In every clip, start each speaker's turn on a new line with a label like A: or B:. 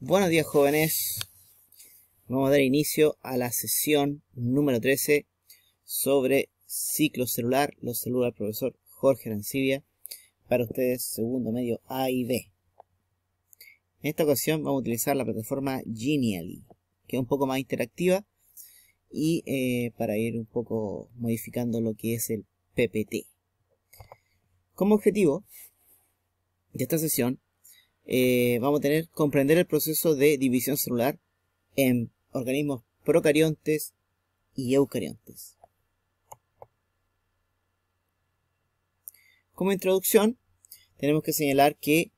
A: Buenos días jóvenes, vamos a dar inicio a la sesión número 13 sobre ciclo celular, los celular profesor Jorge Arancibia, para ustedes segundo medio A y B. En esta ocasión vamos a utilizar la plataforma Genially, que es un poco más interactiva y eh, para ir un poco modificando lo que es el PPT. Como objetivo de esta sesión eh, vamos a tener comprender el proceso de división celular en organismos procariontes y eucariontes. Como introducción, tenemos que señalar que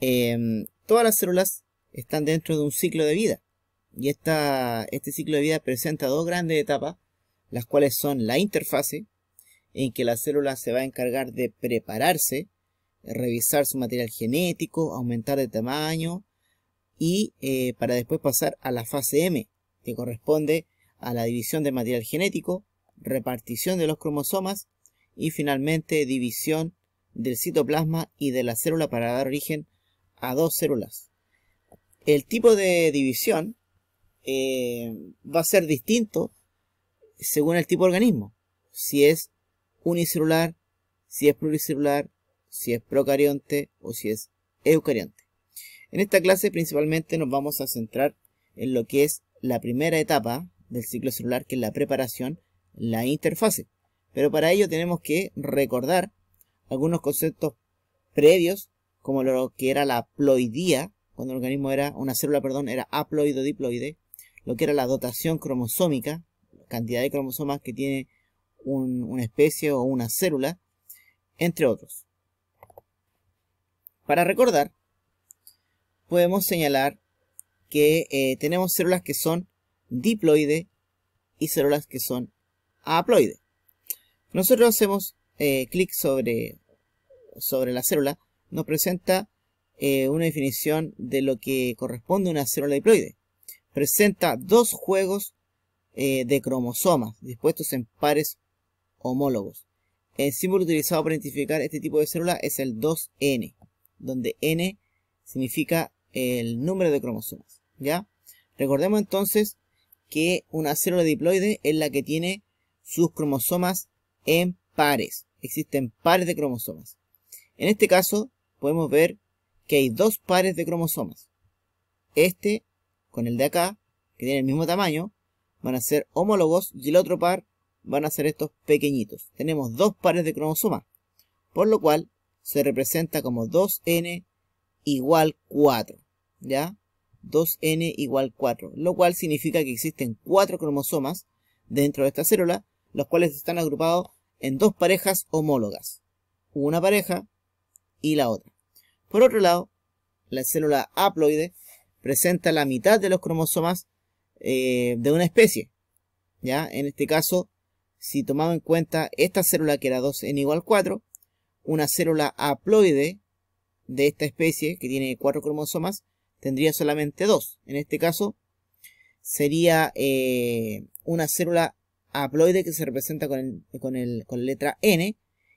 A: em, todas las células están dentro de un ciclo de vida. Y este ciclo de vida presenta dos grandes etapas, las cuales son la interfase, en que la célula se va a encargar de prepararse revisar su material genético, aumentar de tamaño y eh, para después pasar a la fase M, que corresponde a la división de material genético, repartición de los cromosomas y finalmente división del citoplasma y de la célula para dar origen a dos células. El tipo de división eh, va a ser distinto según el tipo de organismo. Si es unicelular, si es pluricelular, si es procarionte o si es eucarionte. En esta clase principalmente nos vamos a centrar en lo que es la primera etapa del ciclo celular, que es la preparación, la interfase. Pero para ello tenemos que recordar algunos conceptos previos, como lo que era la ploidía, cuando el organismo era, una célula, perdón, era o diploide lo que era la dotación cromosómica, la cantidad de cromosomas que tiene una especie o una célula, entre otros. Para recordar, podemos señalar que eh, tenemos células que son diploide y células que son haploide. Nosotros hacemos eh, clic sobre, sobre la célula, nos presenta eh, una definición de lo que corresponde a una célula diploide. Presenta dos juegos de cromosomas dispuestos en pares homólogos. El símbolo utilizado para identificar este tipo de célula es el 2N donde N significa el número de cromosomas, ¿ya? Recordemos entonces que una célula diploide es la que tiene sus cromosomas en pares. Existen pares de cromosomas. En este caso, podemos ver que hay dos pares de cromosomas. Este con el de acá, que tiene el mismo tamaño, van a ser homólogos y el otro par van a ser estos pequeñitos. Tenemos dos pares de cromosomas, por lo cual se representa como 2n igual 4, ¿ya? 2n igual 4, lo cual significa que existen cuatro cromosomas dentro de esta célula, los cuales están agrupados en dos parejas homólogas, una pareja y la otra. Por otro lado, la célula haploide presenta la mitad de los cromosomas eh, de una especie, ¿ya? En este caso, si tomamos en cuenta esta célula que era 2n igual 4, una célula haploide de esta especie, que tiene cuatro cromosomas, tendría solamente dos. En este caso, sería eh, una célula haploide que se representa con, con la letra N,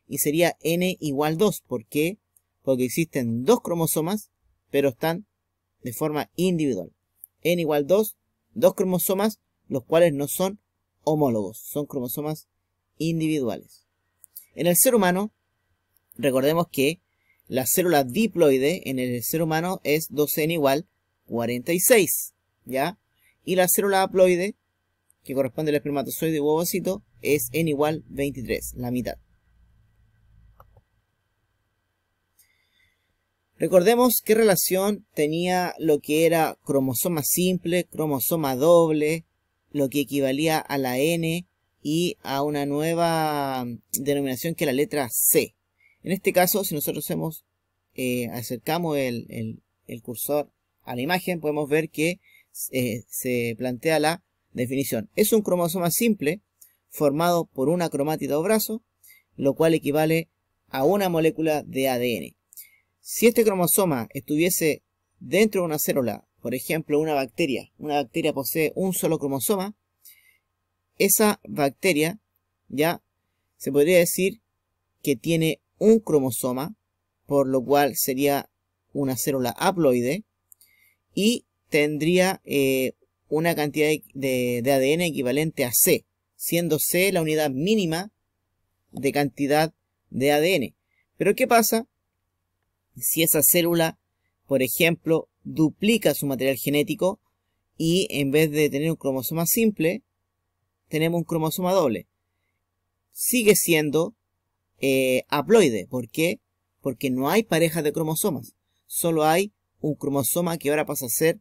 A: y sería N igual 2. ¿Por qué? Porque existen dos cromosomas, pero están de forma individual. N igual 2, dos cromosomas, los cuales no son homólogos, son cromosomas individuales. En el ser humano Recordemos que la célula diploide en el ser humano es 2N igual 46, ¿ya? Y la célula haploide, que corresponde al espermatozoide y ovocito, es N igual 23, la mitad. Recordemos qué relación tenía lo que era cromosoma simple, cromosoma doble, lo que equivalía a la N y a una nueva denominación que es la letra C. En este caso, si nosotros eh, acercamos el, cursor a la imagen, podemos ver que eh, se plantea la definición. Es un cromosoma simple formado por una cromátida o brazo, lo cual equivale a una molécula de ADN. Si este cromosoma estuviese dentro de una célula, por ejemplo una bacteria, una bacteria posee un solo cromosoma, esa bacteria ya se podría decir que tiene un cromosoma, por lo cual sería una célula haploide, y tendría eh, una cantidad de, de, ADN equivalente a C, siendo C la unidad mínima de cantidad de ADN. Pero ¿qué pasa si esa célula, por ejemplo, duplica su material genético y en vez de tener un cromosoma simple, tenemos un cromosoma doble? Sigue siendo Aploide, eh, haploide. ¿Por qué? Porque no hay pareja de cromosomas. Solo hay un cromosoma que ahora pasa a ser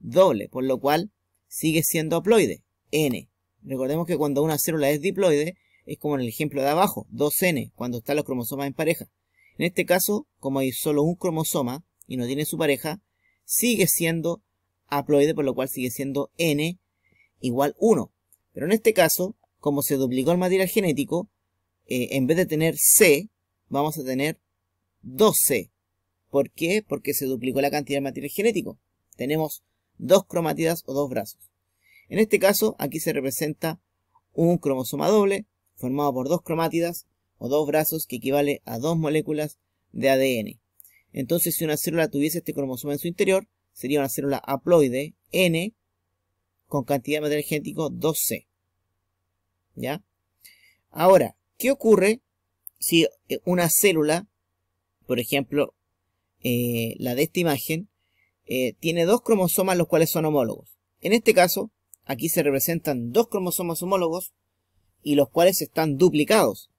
A: doble, por lo cual sigue siendo aploide N. Recordemos que cuando una célula es diploide, es como en el ejemplo de abajo, 2N, cuando están los cromosomas en pareja. En este caso, como hay solo un cromosoma y no tiene su pareja, sigue siendo aploide por lo cual sigue siendo N igual 1. Pero en este caso, como se duplicó el material genético, eh, en vez de tener C, vamos a tener 2C. ¿Por qué? Porque se duplicó la cantidad de material genético. Tenemos dos cromátidas o dos brazos. En este caso, aquí se representa un cromosoma doble, formado por dos cromátidas o dos brazos que equivale a dos moléculas de ADN. Entonces, si una célula tuviese este cromosoma en su interior, sería una célula haploide N con cantidad de material genético 2C. ¿Ya? Ahora, ¿Qué ocurre si eh, una célula, por ejemplo, eh, la de esta imagen, eh, tiene dos cromosomas los cuales son homólogos? En este caso, aquí se representan dos cromosomas homólogos y los cuales están duplicados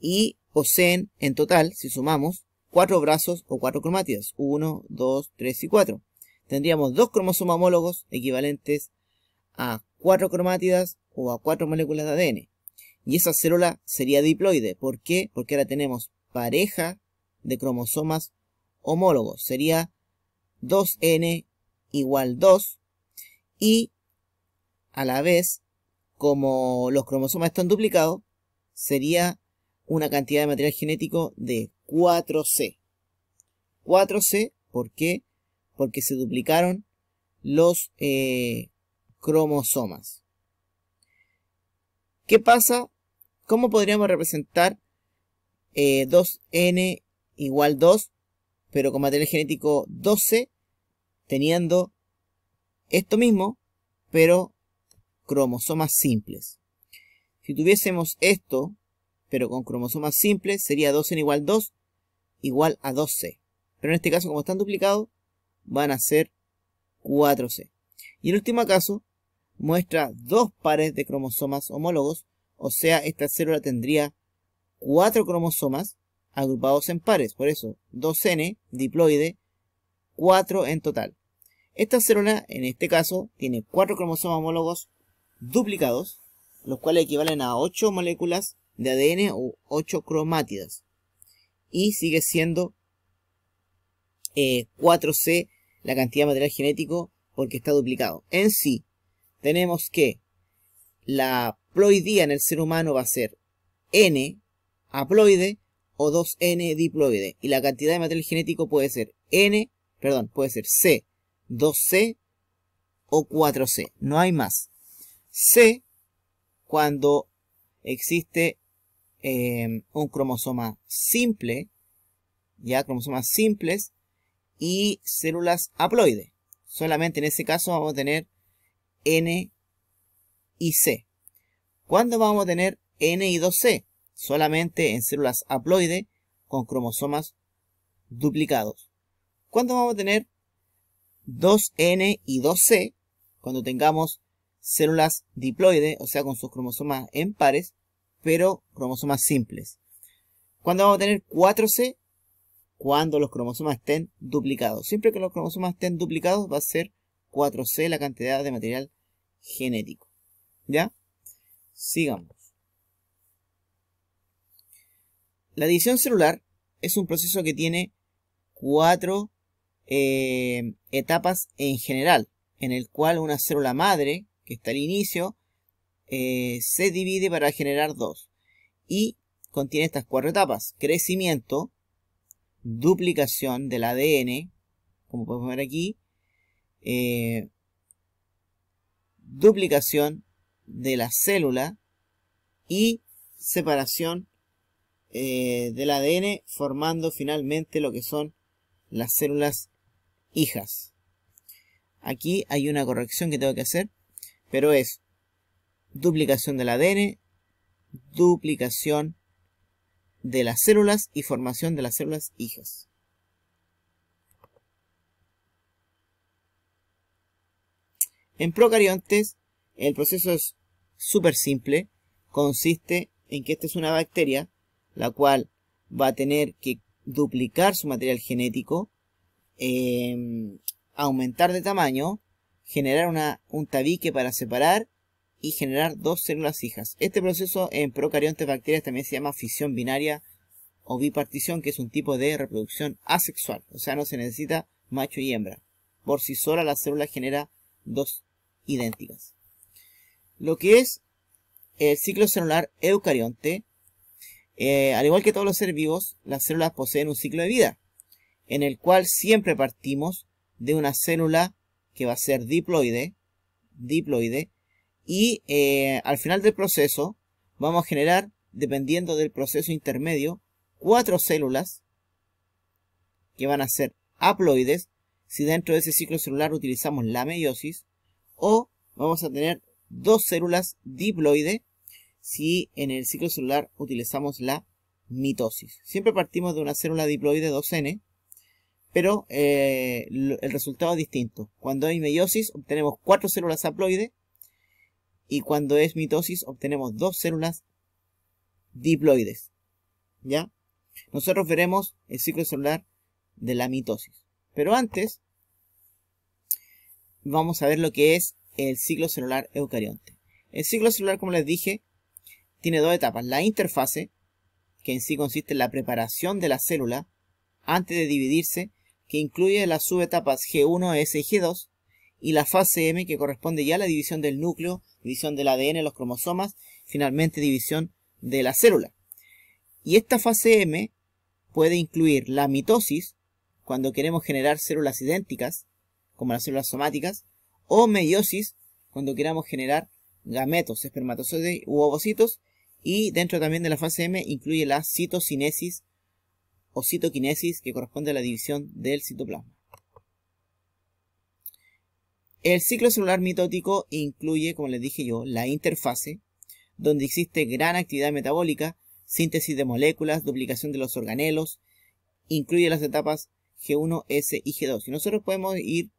A: y poseen en total, si sumamos, cuatro brazos o cuatro cromátidas, uno, dos, tres y cuatro. Tendríamos dos cromosomas homólogos equivalentes a cuatro cromátidas o a cuatro moléculas de ADN. Y esa célula sería diploide. ¿Por qué? Porque ahora tenemos pareja de cromosomas homólogos. Sería 2n igual 2. Y a la vez, como los cromosomas están duplicados, sería una cantidad de material genético de 4C. 4C, ¿por qué? Porque se duplicaron los eh, cromosomas. ¿Qué pasa? ¿Cómo podríamos representar 2n eh, igual 2, pero con material genético 12, teniendo esto mismo, pero cromosomas simples? Si tuviésemos esto, pero con cromosomas simples, sería 2n igual 2 igual a 2c. Pero en este caso, como están duplicados, van a ser 4c. Y el último caso, muestra dos pares de cromosomas homólogos, o sea, esta célula tendría cuatro cromosomas agrupados en pares, por eso 2N, diploide, cuatro en total. Esta célula, en este caso, tiene cuatro cromosomas homólogos duplicados, los cuales equivalen a 8 moléculas de ADN o 8 cromátidas. Y sigue siendo 4C eh, la cantidad de material genético porque está duplicado. En sí, tenemos que la ploidía en el ser humano va a ser N haploide o 2N diploide. Y la cantidad de material genético puede ser N, perdón, puede ser C, 2C o 4C. No hay más. C cuando existe em, un cromosoma simple, ya cromosomas simples y células haploides. Solamente en ese caso vamos a tener N y C. ¿Cuándo vamos a tener N y 2C? Solamente en células haploide con cromosomas duplicados. ¿Cuándo vamos a tener 2N y 2C? Cuando tengamos células diploides, o sea, con sus cromosomas en pares, pero cromosomas simples. ¿Cuándo vamos a tener 4C? Cuando los cromosomas estén duplicados. Siempre que los cromosomas estén duplicados va a ser 4C la cantidad de material genético. ¿Ya? Sigamos. La división celular es un proceso que tiene cuatro eh, etapas en general, en el cual una célula madre, que está al inicio, eh, se divide para generar dos. Y contiene estas cuatro etapas. Crecimiento, duplicación del ADN, como podemos ver aquí, eh, duplicación de la célula y separación eh, del ADN formando finalmente lo que son las células hijas. Aquí hay una corrección que tengo que hacer, pero es duplicación del ADN, duplicación de las células y formación de las células hijas. En procariontes, el proceso es súper simple. Consiste en que esta es una bacteria, la cual va a tener que duplicar su material genético, em, aumentar de tamaño, generar una, un tabique para separar y generar dos células hijas. Este proceso en procariontes bacterias también se llama fisión binaria o bipartición, que es un tipo de reproducción asexual, o sea, no se necesita macho y hembra. Por sí sola la célula genera dos idénticas. Lo que es el ciclo celular eucarionte, eh, al igual que todos los seres vivos, las células poseen un ciclo de vida, en el cual siempre partimos de una célula que va a ser diploide, diploide, y eh, al final del proceso vamos a generar, dependiendo del proceso intermedio, cuatro células que van a ser haploides, si dentro de ese ciclo celular utilizamos la meiosis, o vamos a tener dos células diploide si en el ciclo celular utilizamos la mitosis. Siempre partimos de una célula diploide 2N, pero eh, el resultado es distinto. Cuando hay meiosis obtenemos cuatro células haploides y cuando es mitosis obtenemos dos células diploides. ¿Ya? Nosotros veremos el ciclo celular de la mitosis. Pero antes vamos a ver lo que es el ciclo celular eucarionte. El ciclo celular, como les dije, tiene dos etapas. La interfase, que en sí consiste en la preparación de la célula antes de dividirse, que incluye las subetapas G1, S y G2, y la fase M, que corresponde ya a la división del núcleo, división del ADN, los cromosomas, finalmente división de la célula. Y esta fase M puede incluir la mitosis, cuando queremos generar células idénticas, como las células somáticas, o meiosis, cuando queramos generar gametos, espermatozoides u ovocitos, y dentro también de la fase M incluye la citocinesis o citoquinesis, que corresponde a la división del citoplasma. El ciclo celular mitótico incluye, como les dije yo, la interfase, donde existe gran actividad metabólica, síntesis de moléculas, duplicación de los organelos, incluye las etapas G1, S y G2. Y nosotros podemos ir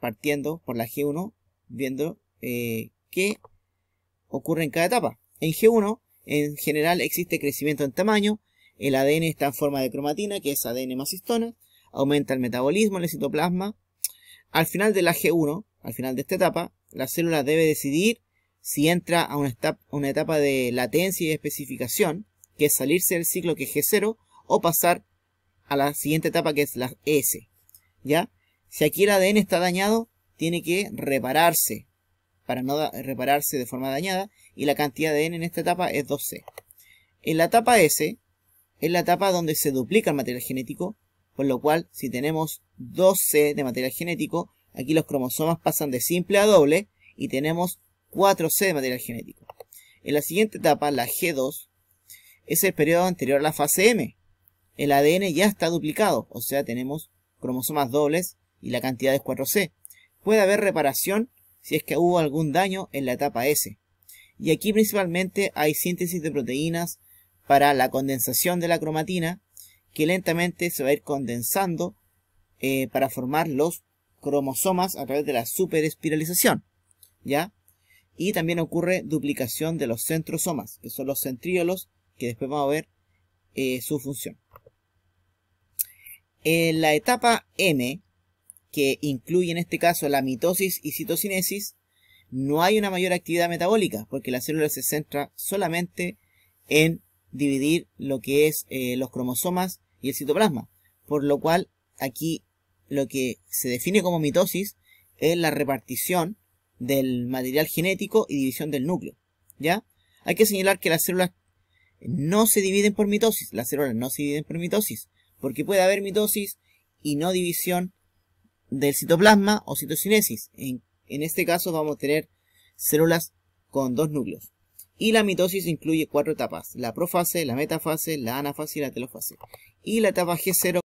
A: partiendo por la G1, viendo eh, qué ocurre en cada etapa. En G1, en general, existe crecimiento en tamaño, el ADN está en forma de cromatina, que es ADN más histonas, aumenta el metabolismo el citoplasma. Al final de la G1, al final de esta etapa, la célula debe decidir si entra a una, etapa, una etapa de latencia y especificación, que es salirse del ciclo que es G0, o pasar a la siguiente etapa que es la e S. ¿Ya? Si aquí el ADN está dañado, tiene que repararse para no repararse de forma dañada y la cantidad de ADN en esta etapa es 2C. En la etapa S es la etapa donde se duplica el material genético, por lo cual si tenemos 2C de material genético, aquí los cromosomas pasan de simple a doble y tenemos 4C de material genético. En la siguiente etapa, la G2, es el periodo anterior a la fase M. El ADN ya está duplicado, o sea, tenemos cromosomas dobles y la cantidad es 4C. Puede haber reparación si es que hubo algún daño en la etapa S. Y aquí principalmente hay síntesis de proteínas para la condensación de la cromatina que lentamente se va a ir condensando eh, para formar los cromosomas a través de la superespiralización. ¿Ya? Y también ocurre duplicación de los centrosomas, que son los centríolos, que después vamos a ver eh, su función. En la etapa M, que incluye en este caso la mitosis y citocinesis, no hay una mayor actividad metabólica, porque la célula se centra solamente en dividir lo que es eh, los cromosomas y el citoplasma. Por lo cual, aquí lo que se define como mitosis es la repartición del material genético y división del núcleo. ¿Ya? Hay que señalar que las células no se dividen por mitosis. Las células no se dividen por mitosis. Porque puede haber mitosis y no división del citoplasma o citocinesis. En, en este caso vamos a tener células con dos núcleos. Y la mitosis incluye cuatro etapas, la profase, la metafase, la anafase y la telofase. Y la etapa G0